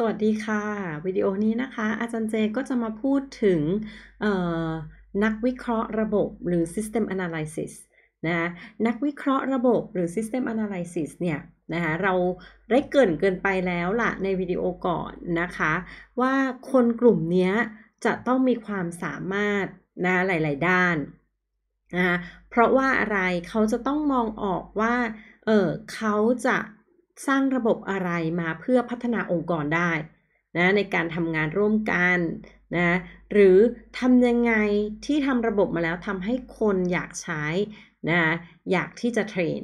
สวัสดีค่ะ วิดีโอนี้นะคะ อาจารย์เจก็จะมาพูดถึงนักวิเคราะห์ระบบหรือ system analysis นะะนักวิเคราะห์ระบบหรือ system analysis เนี่ยนะคะเราได้เกินเกินไปแล้วล่ะ ในวิดีโอก่อนนะคะ ว่าคนกลุ่มนี้จะต้องมีความสามารถนะหลายๆด้านนะะเพราะว่าอะไรเขาจะต้องมองออกว่าเออเขาจะสร้างระบบอะไรมาเพื่อพัฒนาองค์กรได้นะในการทำงานร่วมกันนะหรือทำยังไงที่ทำระบบมาแล้วทำให้คนอยากใช้นะอยากที่จะเทรน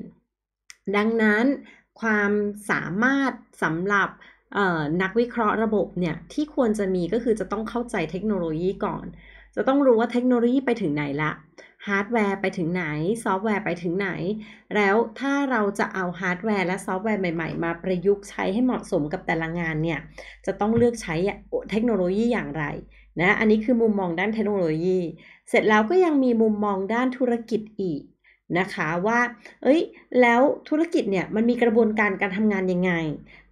ดังนั้นความสามารถสำหรับนักวิเคราะห์ระบบเนี่ยที่ควรจะมีก็คือจะต้องเข้าใจเทคโนโลยีก่อน จะต้องรู้ว่าเทคโนโลยีไปถึงไหนละฮาร์ดแวร์ ไปถึงไหน ซอฟต์แวร์ไปถึงไหน แล้วถ้าเราจะเอาฮาร์ดแวร์และซอฟต์แวร์ใหม่ๆมาประยุกต์ใช้ให้เหมาะสมกับแต่ละงานเนี่ยจะต้องเลือกใช้เทคโนโลยีอย่างไรนะอันนี้คือมุมมองด้านเทคโนโลยี เสร็จแล้วก็ยังมีมุมมองด้านธุรกิจอีกนะคะว่าเอ้ยแล้วธุรกิจเนี่ยมันมีกระบวนการการทำงานยังไง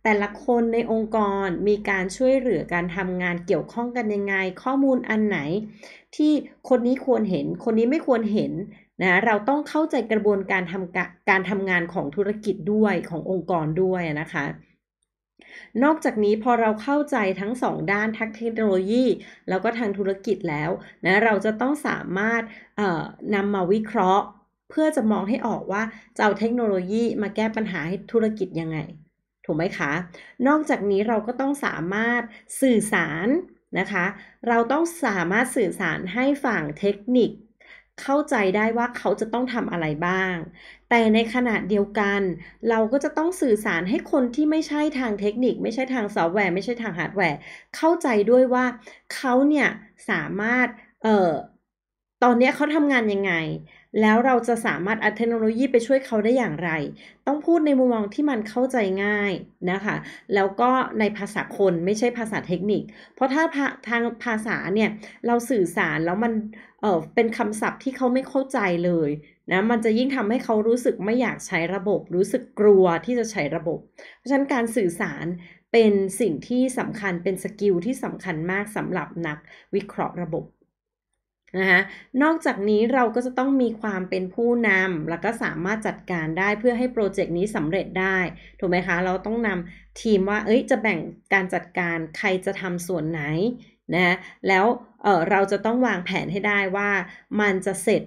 แต่ละคนในองค์กรมีการช่วยเหลือการทำงานเกี่ยวข้องกันยังไง ข้อมูลอันไหนที่คนนี้ควรเห็น คนนี้ไม่ควรเห็นนะ เราต้องเข้าใจกระบวนการทำการทำงานของธุรกิจด้วยขององค์กรด้วยนะคะ นอกจากนี้พอเราเข้าใจทั้งสองด้านทั้งเทคโนโลยีแล้วก็ทางธุรกิจแล้วนะเราจะต้องสามารถนำมาวิเคราะห์ เพื่อจะมองให้ออกว่าจะเอาเทคโนโลยีมาแก้ปัญหาให้ธุรกิจยังไงถูกไหมคะ นอกจากนี้เราก็ต้องสามารถสื่อสารนะคะ เราต้องสามารถสื่อสารให้ฝั่งเทคนิค เข้าใจได้ว่าเขาจะต้องทำอะไรบ้าง แต่ในขณะเดียวกัน เราก็จะต้องสื่อสารให้คนที่ไม่ใช่ทางเทคนิค ไม่ใช่ทางซอฟต์แวร์ไม่ใช่ทางฮาร์ดแวร์เข้าใจด้วยว่าเขาเนี่ยสามารถเอ่อตอนนี้เขาทำงานยังไง แล้วเราจะสามารถเอาเทคโนโลยีไปช่วยเขาได้อย่างไร ต้องพูดในมุมมองที่มันเข้าใจง่ายนะคะ แล้วก็ในภาษาคนไม่ใช่ภาษาเทคนิค เพราะถ้าทางภาษาเนี่ยเราสื่อสารแล้วมันเออเป็นคำศัพท์ที่เขาไม่เข้าใจเลยนะ มันจะยิ่งทำให้เขารู้สึกไม่อยากใช้ระบบ รู้สึกกลัวที่จะใช้ระบบ เพราะฉะนั้นการสื่อสารเป็นสิ่งที่สำคัญเป็นสกิลที่สำคัญมากสำหรับนักวิเคราะห์ระบบนะคะนอกจากนี้เราก็จะต้องมีความเป็นผู้นำแล้วก็สามารถจัดการได้เพื่อให้โปรเจกต์นี้สำเร็จได้ถูกไหมคะเราต้องนำทีมว่าเอ้ยจะแบ่งการจัดการใครจะทำส่วนไหนนะแล้วเเราจะต้องวางแผนให้ได้ว่ามันจะเสร็จ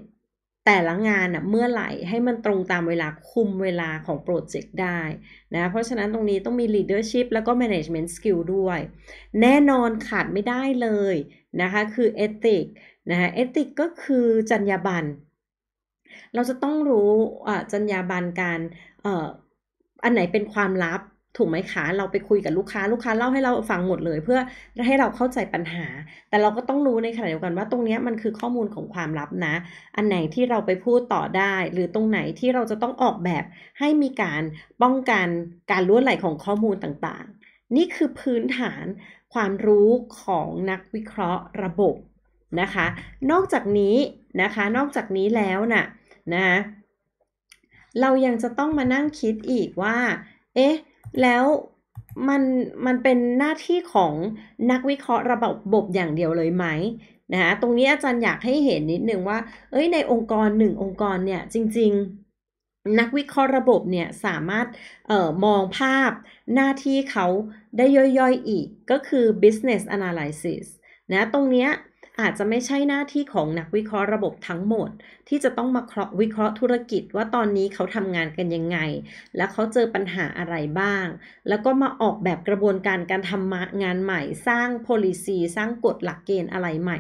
แต่ละงานนะเมื่อไหร่ให้มันตรงตามเวลาคุมเวลาของโปรเจกต์ได้นะเพราะฉะนั้นตรงนี้ต้องมี leadership แล้วก็ management skill ด้วย แน่นอนขาดไม่ได้เลยนะคะคือ ethics นะฮะเอติกก็คือจรรยาบรรณเราจะต้องรู้จรรยาบรรณการอันไหนเป็นความลับถูกไหมคะเราไปคุยกับลูกค้า ลูกค้าเล่าให้เราฟังหมดเลยเพื่อให้เราเข้าใจปัญหา แต่เราก็ต้องรู้ในขณะเดียวกันว่าตรงนี้มันคือข้อมูลของความลับนะ อันไหนที่เราไปพูดต่อได้ หรือตรงไหนที่เราจะต้องออกแบบให้มีการป้องกันการล้วนไหลของข้อมูลต่างๆ นี่คือพื้นฐานความรู้ของนักวิเคราะห์ระบบนะคะนอกจากนี้นะคะ นอกจากนี้แล้วนะ่ะนะเรายังจะต้องมานั่งคิดอีกว่าเอ๊ะแล้วมันมันเป็นหน้าที่ของนักวิเคราะห์ระบบบบอย่างเดียวเลยไหมนะคะตรงนี้อาจารย์อยากให้เห็นนิดนึงว่าเอ้ยในองค์กรหนึ่งองค์กรเนี่ยจริง ๆ นักวิเคราะห์ระบบเนี่ยสามารถออมองภาพหน้าที่เขาได้ย่อยๆอีกก็คือ business analysis นะตรงเนี้ยอาจจะไม่ใช่หน้าที่ของนักวิเคราะห์ระบบทั้งหมด ที่จะต้องมาเคราะห์วิเคราะห์ธุรกิจว่าตอนนี้เขาทำงานกันยังไง และเขาเจอปัญหาอะไรบ้าง แล้วก็มาออกแบบกระบวนการการทำงานใหม่ สร้าง policy สร้างกฎหลักเกณฑ์อะไรใหม่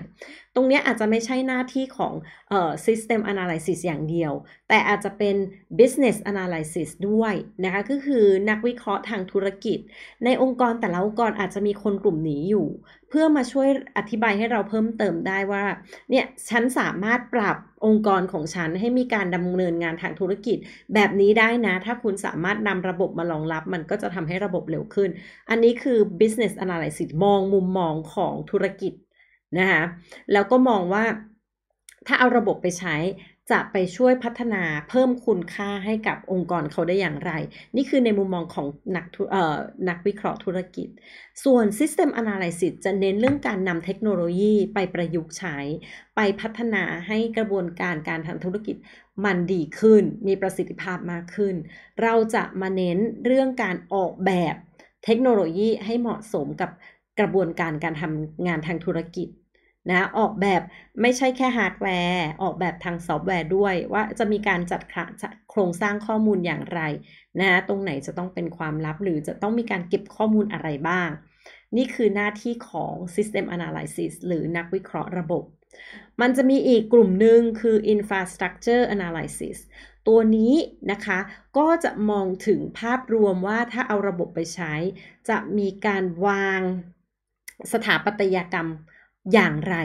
ตรงนี้อาจจะไม่ใช่หน้าที่ของเอ่อ system analysis อย่างเดียว แต่อาจจะเป็น business analysis ด้วยนะคะ ก็คือนักวิเคราะห์ทางธุรกิจในองค์กรแต่ละองค์กรอาจจะมีคนกลุ่มนี้อยู่ เพื่อมาช่วยอธิบายให้เราเพิ่มเติมได้ว่าเนี่ยฉันสามารถปรับองค์กรของฉันให้มีการดำเนินงานทางธุรกิจ แบบนี้ได้นะ ถ้าคุณสามารถนำระบบมารองรับมันก็จะทำให้ระบบเร็วขึ้น อันนี้คือ business analysis มองมุมมองของธุรกิจนะคะแล้วก็มองว่าถ้าเอาระบบไปใช้ จะไปช่วยพัฒนาเพิ่มคุณค่าให้กับองค์กรเขาได้อย่างไร นี่คือในมุมมองของนักนักวิเคราะห์ธุรกิจ ส่วน System Analysis จะเน้นเรื่องการนำเทคโนโลยีไปประยุกต์ใช้ ไปพัฒนาให้กระบวนการการทำธุรกิจมันดีขึ้น มีประสิทธิภาพมากขึ้น เราจะมาเน้นเรื่องการออกแบบเทคโนโลยีให้เหมาะสมกับกระบวนการการทำงานทางธุรกิจนะออกแบบไม่ใช่แค่ฮาร์ดแวร์ ออกแบบทางซอฟต์แวร์ด้วย ว่าจะมีการจัดโครงสร้างข้อมูลอย่างไรนะตรงไหนจะต้องเป็นความลับหรือจะต้องมีการเก็บข้อมูลอะไรบ้าง นี่คือหน้าที่ของ System Analysis หรือนักวิเคราะห์ระบบ มันจะมีอีกกลุ่มหนึ่งคือ Infrastructure Analysis ตัวนี้นะคะ ก็จะมองถึงภาพรวมว่าถ้าเอาระบบไปใช้ จะมีการวางสถาปัตยกรรมอย่างไร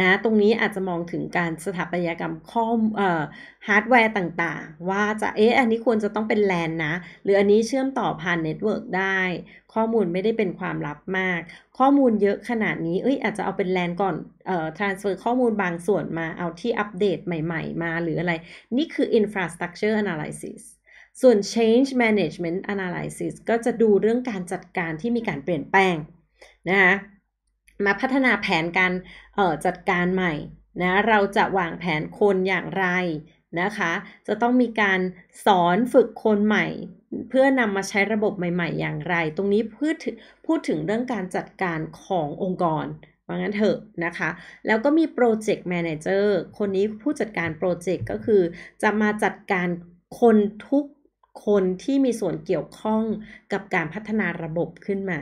นะ ตรงนี้อาจจะมองถึงการสถาปัตยกรรมข้อมเอ่อฮาร์ดแวร์ต่างๆ ว่าจะเอ๊ะ อันนี้ควรจะต้องเป็นแลนนะ หรืออันนี้เชื่อมต่อผ่านเน็ตเวิร์กได้ ข้อมูลไม่ได้เป็นความลับมาก ข้อมูลเยอะขนาดนี้เอ้ยอาจจะเอาเป็นแลนก่อนเอ่อทรานสเฟอร์ข้อมูลบางส่วนมาเอาที่อัปเดตใหม่ ๆ มาหรืออะไร นี่คือ infrastructure analysis ส่วน change management analysis ก็จะดูเรื่องการจัดการที่มีการเปลี่ยนแปลงนะคะมาพัฒนาแผนการจัดการใหม่นะ เราจะวางแผนคนอย่างไรนะคะ จะต้องมีการสอนฝึกคนใหม่ เพื่อนำมาใช้ระบบใหม่ ๆอย่างไร ตรงนี้พูดพูดถึงเรื่องการจัดการขององค์กร ว่างั้นเถอะนะคะ แล้วก็มีโปรเจกต์แมเนเจอร์ คนนี้ผู้จัดการโปรเจกต์ก็คือจะมาจัดการคนทุกคนที่มีส่วนเกี่ยวข้องกับการพัฒนาระบบขึ้นมา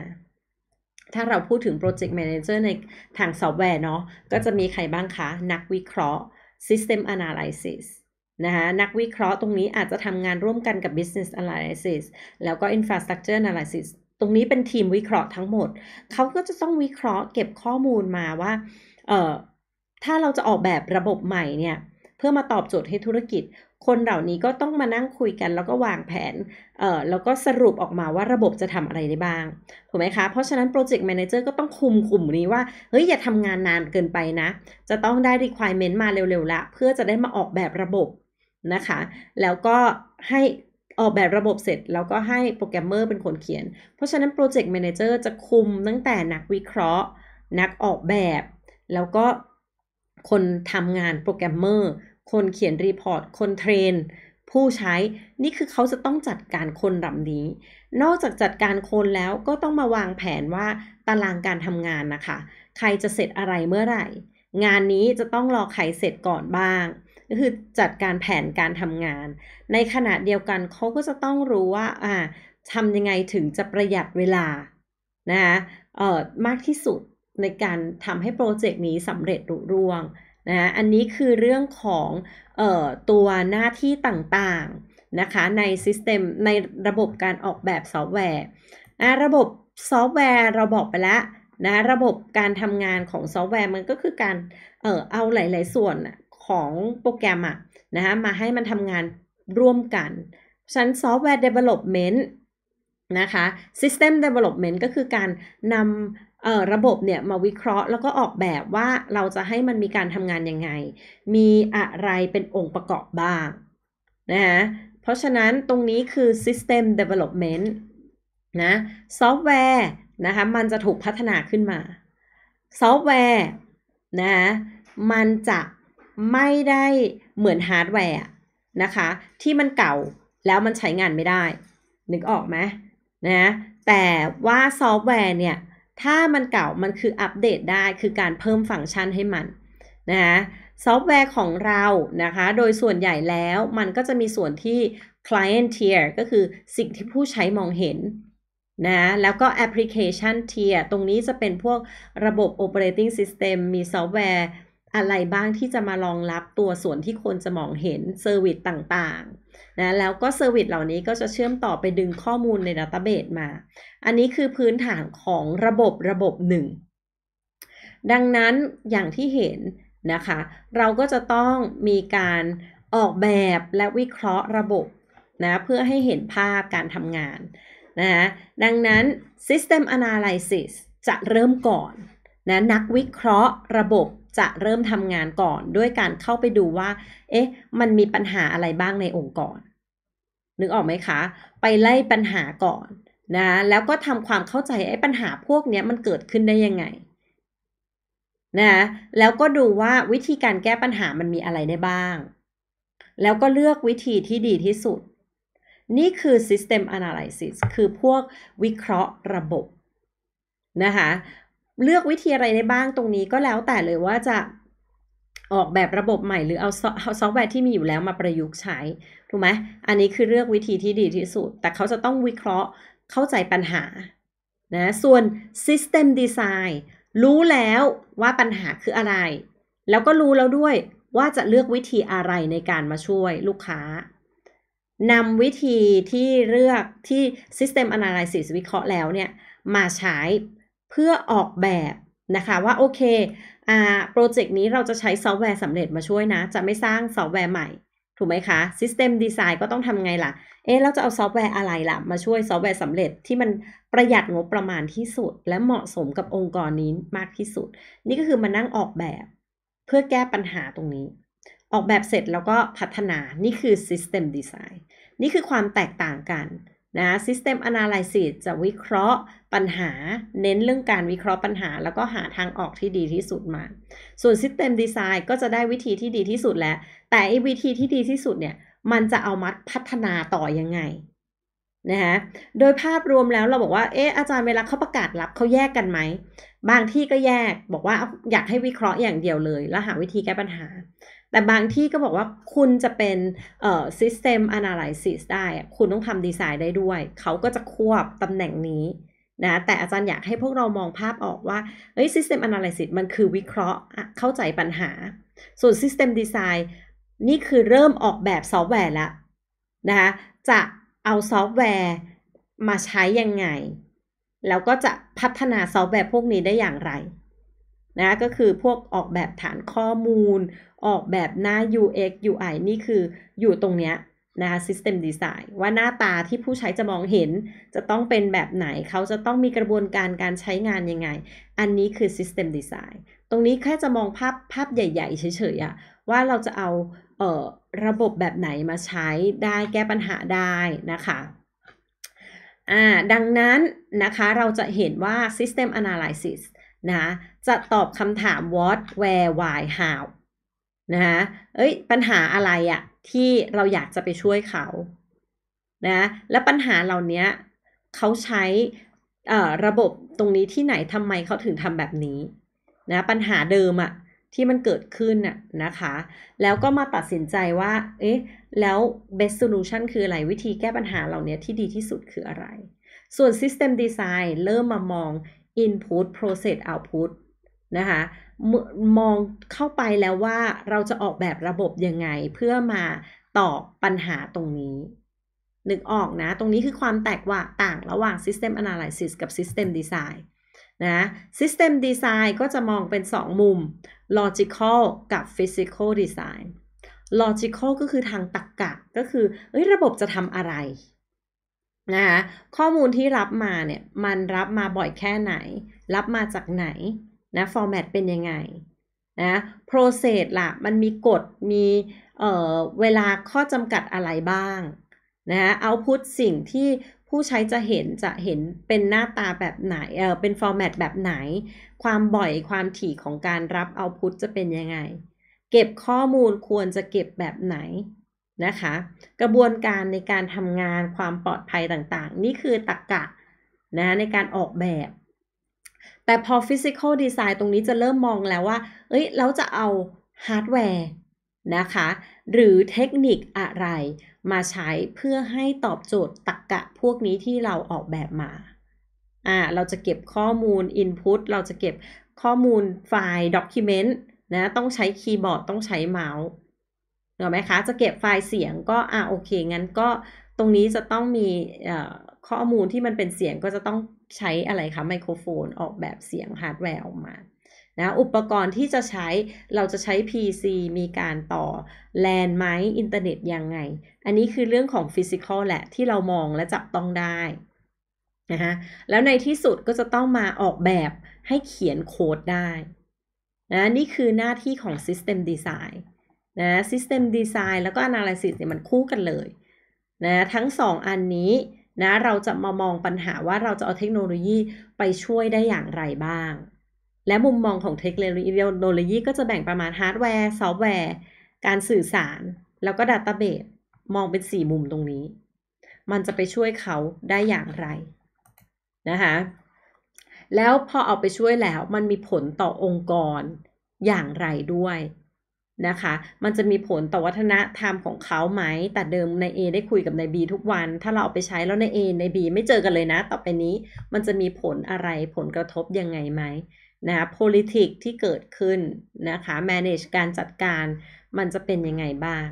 ถ้าเราพูดถึงโปรจกต์แมเนจเจอร์ในทางซอฟต์แวร์เนาะก็จะมีใครบ้างคะ นักวิเคราะห์ System Analysis นะคะนักวิเคราะห์ตรงนี้อาจจะทำงานร่วมกันกับ Business Analysis แล้วก็ Infrastructure Analysis ตรงนี้เป็นทีมวิเคราะห์ทั้งหมด เขาก็จะต้องวิเคราะห์เก็บข้อมูลมาว่าเอ่อถ้าเราจะออกแบบระบบใหม่เนี่ยเพื่อมาตอบโจทย์ให้ธุรกิจคนเหล่านี้ก็ต้องมานั่งคุยกัน แล้วก็วางแผน เอ่อ แล้วก็สรุปออกมาว่าระบบจะทำอะไรได้บ้าง ถูกไหมคะ เพราะฉะนั้นโปรเจกต์แมเนจเจอร์ก็ต้องคุมกลุ่มนี้ว่า เฮ้ย อย่าทำงานนานเกินไปนะ จะต้องได้ requirement มาเร็วๆละเพื่อจะได้มาออกแบบระบบนะคะ แล้วก็ให้ออกแบบระบบเสร็จ แล้วก็ให้โปรแกรมเมอร์เป็นคนเขียน เพราะฉะนั้นโปรเจกต์แมเนจเจอร์จะคุมตั้งแต่นักวิเคราะห์นักออกแบบ แล้วก็คนทำงานโปรแกรมเมอร์คนเขียนรีพอร์ต คนเทรนผู้ใช้ นี่คือเขาจะต้องจัดการคนลำนี้ นอกจากจัดการคนแล้วก็ต้องมาวางแผนว่าตารางการทำงานนะคะ ใครจะเสร็จอะไรเมื่อไหร่ งานนี้จะต้องรอใครเสร็จก่อนบ้าง ก็คือจัดการแผนการทำงาน ในขณะเดียวกันเขาก็จะต้องรู้ว่าอ่าทำยังไงถึงจะประหยัดเวลานะคะเอ่อ มากที่สุดในการทำให้โปรเจกต์นี้สำเร็จรุ่งนะอันนี้คือเรื่องของออตัวหน้าที่ต่างๆนะคะในิสเต็มในระบบการออกแบบซอฟต์แวร์ระบบซอฟต์แวร์เราบอกไปแล้วนะระบบการทำงานของซอฟต์แวร์มันก็คือการเออเอาหลาย ๆ ส่วนของโปรแกรมอะนะคะมาให้มันทำงานร่วมกันชั้นซอฟต์แวร์เดเวล็อปเมนต์นะคะสิเต็มเดเวล็อปเมนต์ก็คือการนำระบบเนี่ยมาวิเคราะห์ แล้วก็ออกแบบว่าเราจะให้มันมีการทำงานยังไง มีอะไรเป็นองค์ประกอบบ้างนะะเพราะฉะนั้นตรงนี้คือ system development นะซอฟต์แวร์นะคะมันจะถูกพัฒนาขึ้นมา ซอฟต์แวร์นะะมันจะไม่ได้เหมือนฮาร์ดแวร์นะคะ ที่มันเก่าแล้วมันใช้งานไม่ได้ นึกออกไหมนะแต่ว่าซอฟต์แวร์เนี่ยถ้ามันเก่ามันคืออัปเดตได้ คือการเพิ่มฟังก์ชันให้มันนะคะซอฟต์แวร์ของเรานะคะ โดยส่วนใหญ่แล้วมันก็จะมีส่วนที่ client tier ก็คือสิ่งที่ผู้ใช้มองเห็นนะแล้วก็แอปพลิเคชัน tier ตรงนี้จะเป็นพวกระบบ operating system มีซอฟต์แวร์อะไรบ้างที่จะมารองรับตัวส่วนที่คนจะมองเห็นเซอร์วิสต่างนะแล้วก็เซอร์วิสเหล่านี้ก็จะเชื่อมต่อไปดึงข้อมูลในดัตเตอร์เบสมา อันนี้คือพื้นฐานของระบบระบบหนึ่ง ดังนั้นอย่างที่เห็นนะคะเราก็จะต้องมีการออกแบบและวิเคราะห์ระบบนะเพื่อให้เห็นภาพการทำงานนะะดังนั้น system analysis จะเริ่มก่อนนะนักวิเคราะห์ระบบจะเริ่มทำงานก่อนด้วยการเข้าไปดูว่า เอ๊ะ มันมีปัญหาอะไรบ้างในองค์กร นึกออกไหมคะ ไปไล่ปัญหาก่อน นะ แล้วก็ทำความเข้าใจไอ้ปัญหาพวกนี้มันเกิดขึ้นได้ยังไง นะ แล้วก็ดูว่าวิธีการแก้ปัญหามันมีอะไรได้บ้าง แล้วก็เลือกวิธีที่ดีที่สุด นี่คือ system analysis คือพวกวิเคราะห์ระบบนะคะเลือกวิธีอะไรได้บ้างตรงนี้ก็แล้วแต่เลยว่าจะออกแบบระบบใหม่หรือเอาซอฟต์แวร์ที่มีอยู่แล้ว มาประยุกต์ใช้ถูกไหมอันนี้คือเลือกวิธีที่ดีที่สุด แต่เขาจะต้องวิเคราะห์เข้าใจปัญหา นะ ส่วน System Design รู้แล้วว่าปัญหาคืออะไร แล้วก็รู้แล้วด้วย ว่าจะเลือกวิธีอะไรในการมาช่วยลูกค้านำวิธีที่เลือกที่ System Analysis วิเคราะห์แล้ว เนี่ย มาใช้เพื่อออกแบบนะคะว่าโอเคอ่าโปรเจกต์นี้เราจะใช้ซอฟต์แวร์สำเร็จมาช่วยนะ จะไม่สร้างซอฟต์แวร์ใหม่ ถูกไหมคะ System Design ก็ต้องทำไงล่ะ เอ๊ะ เราจะเอาซอฟต์แวร์อะไรล่ะ มาช่วยซอฟต์แวร์สำเร็จที่มันประหยัดงบประมาณที่สุด และเหมาะสมกับองค์กรนี้มากที่สุด นี่ก็คือมานั่งออกแบบ เพื่อแก้ปัญหาตรงนี้ ออกแบบเสร็จแล้วก็พัฒนานี่คือ System Design นี่คือความแตกต่างกันนะ System Analysis จะวิเคราะห์ปัญหา เน้นเรื่องการวิเคราะห์ปัญหา แล้วก็หาทางออกที่ดีที่สุดมา ส่วน System Design ก็จะได้วิธีที่ดีที่สุดแล้ว แต่ไอ้วิธีที่ดีที่สุดเนี่ยมันจะเอามาพัฒนาต่อยังไงนะฮะโดยภาพรวมแล้วเราบอกว่าเอออาจารย์เวลาเขาประกาศรับเขาแยกกันไหมบางที่ก็แยกบอกว่าอยากให้วิเคราะห์อย่างเดียวเลย แล้วหาวิธีแก้ปัญหาแต่บางที่ก็บอกว่าคุณจะเป็นเอ่อ system analysis ได้ คุณต้องทำดีไซน์ได้ด้วย เขาก็จะควบตำแหน่งนี้ นะ แต่อาจารย์อยากให้พวกเรามองภาพออกว่าเอ้ย system analysis มันคือวิเคราะห์เข้าใจปัญหา ส่วน system design นี่คือเริ่มออกแบบซอฟต์แวร์แล้วนะคะจะเอาซอฟต์แวร์มาใช้ยังไง แล้วก็จะพัฒนาซอฟต์แวร์พวกนี้ได้อย่างไร นะ ก็คือพวกออกแบบฐานข้อมูลออกแบบหน้า UX UI นี่คืออยู่ตรงเนี้ยนะคะ System Design ว่าหน้าตาที่ผู้ใช้จะมองเห็นจะต้องเป็นแบบไหน เขาจะต้องมีกระบวนการการใช้งานยังไง อันนี้คือ System Design ตรงนี้แค่จะมองภาพภาพใหญ่ ๆเฉยๆอะว่าเราจะเอาเออระบบแบบไหนมาใช้ได้แก้ปัญหาได้นะคะ อ่า ดังนั้นนะคะเราจะเห็นว่า System Analysis นะจะตอบคำถาม what where why how นะคะเอ้ย ปัญหาอะไรอะที่เราอยากจะไปช่วยเขา นะะแล้วปัญหาเหล่านี้เขาใช้ระบบตรงนี้ที่ไหนทำไมเขาถึงทำแบบนี้ นะ ปัญหาเดิมอะที่มันเกิดขึ้นน่ะนะคะ แล้วก็มาตัดสินใจว่า เอ๊ะแล้ว best solution คืออะไร วิธีแก้ปัญหาเหล่านี้ที่ดีที่สุดคืออะไร ส่วน system design เริ่มมามอง input process output นะคะมองเข้าไปแล้วว่าเราจะออกแบบระบบยังไงเพื่อมาตอบปัญหาตรงนี้นึกออกนะ ตรงนี้คือความแตกว่าต่างระหว่าง System Analysis กับ System Design นะ System Design ก็จะมองเป็น2มุม Logical กับ Physical Design Logical ก็คือทางตรรกกะก็คืออระบบจะทำอะไรนะคะข้อมูลที่รับมาเนี่ยมันรับมาบ่อยแค่ไหน รับมาจากไหนนะฟอร์แมตเป็นยังไงนะโปรเซสละมันมีกฎมีเเวลาข้อจำกัดอะไรบ้างนะเอาพุทสิ่งที่ผู้ใช้จะเห็นจะเห็นเป็นหน้าตาแบบไหนเออเป็นฟอร์แมตแบบไหน ความบ่อยความถี่ของการรับเอาพุทจะเป็นยังไง เก็บข้อมูลควรจะเก็บแบบไหนนะคะ กระบวนการในการทำงานความปลอดภัยต่าง ๆ นี่คือตรกกะนะในการออกแบบแต่พอฟิสิกอลดีไซน์ตรงนี้จะเริ่มมองแล้วว่าเอ้ย เราจะเอาฮาร์ดแวร์นะคะ หรือเทคนิคอะไรมาใช้เพื่อให้ตอบโจทย์ตรกกะพวกนี้ที่เราออกแบบมา อ่าเราจะเก็บข้อมูล Input เราจะเก็บข้อมูลไฟล์ Document นะ ต้องใช้คีย์บอร์ดต้องใช้เมาส์เหรอไหมคะ จะเก็บไฟล์เสียงก็ อ่าโอเค งั้นก็ตรงนี้จะต้องมีข้อมูลที่มันเป็นเสียงก็จะต้องใช้อะไรคะไมโครโฟน ออกแบบเสียงฮาร์ดแวร์ออกมา นะ อุปกรณ์ที่จะใช้เราจะใช้ PC มีการต่อ แลนไหมอินเทอร์เน็ตยังไง อันนี้คือเรื่องของฟิสิกอลแหละที่เรามองและจับต้องได้นะะแล้วในที่สุดก็จะต้องมาออกแบบให้เขียนโค้ดได้นะ นี่คือหน้าที่ของ System Design นะ System Design แล้วก็ Analysis เนี่ยมันคู่กันเลยนะทั้งสองอันนี้นะเราจะมามองปัญหาว่าเราจะเอาเทคโนโลยีไปช่วยได้อย่างไรบ้าง และมุมมองของเทคโนโลยีก็จะแบ่งประมาณฮาร์ดแวร์ซอฟต์แวร์ การสื่อสารแล้วก็ดัตต้าเบสมองเป็นสี่มุมตรงนี้ มันจะไปช่วยเขาได้อย่างไรนะคะแล้วพอเอาไปช่วยแล้วมันมีผลต่อองค์กรอย่างไรด้วยนะคะ มันจะมีผลต่อวัฒนธรรมของเขาไหม แต่เดิมใน A ได้คุยกับใน B ทุกวัน ถ้าเราเอาไปใช้แล้วใน A ใน B ไม่เจอกันเลยนะ ต่อไปนี้มันจะมีผลอะไร ผลกระทบยังไงไหมนะ politics ที่เกิดขึ้นนะคะ manage การจัดการ มันจะเป็นยังไงบ้าง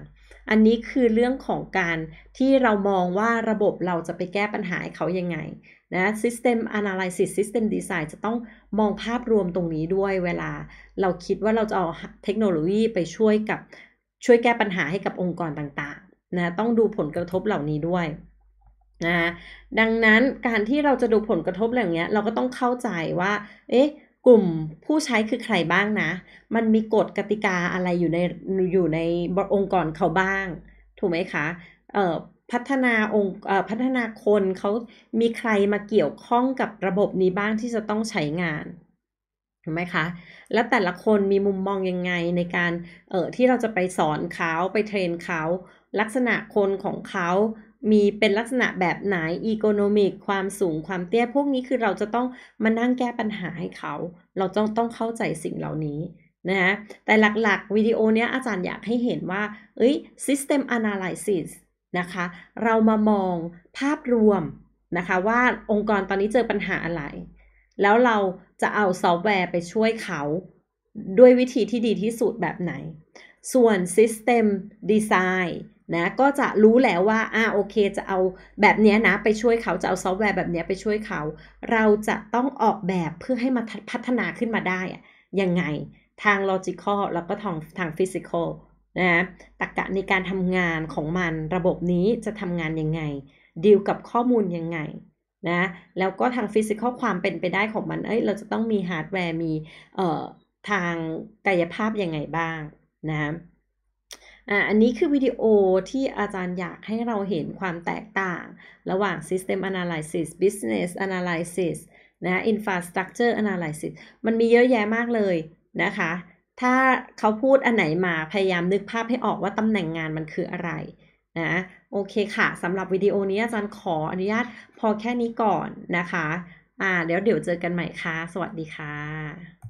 อันนี้คือเรื่องของการที่เรามองว่าระบบเราจะไปแก้ปัญหาเขายังไงนะ system analysis system design จะต้องมองภาพรวมตรงนี้ด้วยเวลา เราคิดว่าเราจะเอาเทคโนโลยีไปช่วยกับช่วยแก้ปัญหาให้กับองค์กรต่างๆนะต้องดูผลกระทบเหล่านี้ด้วยนะดังนั้นการที่เราจะดูผลกระทบอะไรอย่างเงี้ยเราก็ต้องเข้าใจว่าเอ๊ะกลุ่มผู้ใช้คือใครบ้างนะ มันมีกฎกติกาอะไรอยู่ในอยู่ในองค์กรเขาบ้าง ถูกไหมคะ เอ่อพัฒนาองค์พัฒนาคนเขามีใครมาเกี่ยวข้องกับระบบนี้บ้างที่จะต้องใช้งาน ถูกไหมคะ แล้วแต่ละคนมีมุมมองยังไงในการ เอ่อที่เราจะไปสอนเขา ไปเทรนเขา ลักษณะคนของเขามีเป็นลักษณะแบบไหนอีโคโนมิกความสูงความเตี้ย พวกนี้คือเราจะต้องมานั่งแก้ปัญหาให้เขา เราต้องต้องเข้าใจสิ่งเหล่านี้นะฮะแต่หลักๆวิดีโอเนี้ย อาจารย์อยากให้เห็นว่าเอ้ย system analysis นะคะ เรามามองภาพรวมนะคะ ว่าองค์กรตอนนี้เจอปัญหาอะไร แล้วเราจะเอาซอฟต์แวร์ไปช่วยเขา ด้วยวิธีที่ดีที่สุดแบบไหน ส่วน System Design นะก็จะรู้แล้วว่าอ่าโอเคจะเอาแบบนี้นะ ไปช่วยเขา จะเอาซอฟต์แวร์แบบนี้ไปช่วยเขา เราจะต้องออกแบบเพื่อให้มันพัฒนาขึ้นมาได้อยยังไง ทางลอจิคอลแล้วก็ทางทางฟิสิกอลนะตรกกะในการทำงานของมันระบบนี้จะทำงานยังไงดีลกับข้อมูลยังไง นะแล้วก็ทางฟิสิกอลความเป็นไปได้ของมันเอ้ยเราจะต้องมีฮาร์ดแวร์มีเอ่อทางกายภาพยังไงบ้างนะอันนี้คือวิดีโอที่อาจารย์อยากให้เราเห็นความแตกต่าง ระหว่าง System Analysis Business Analysis นะ Infrastructure Analysis มันมีเยอะแยะมากเลยนะคะ ถ้าเขาพูดอันไหนมาพยายามนึกภาพให้ออกว่าตำแหน่งงานมันคืออะไร นะ โอเคค่ะสำหรับวิดีโอนี้อาจารย์ขออนุญาตพอแค่นี้ก่อนนะคะอ่าเดี๋ยวเดี๋ยวเจอกันใหม่ค่ะ สวัสดีค่ะ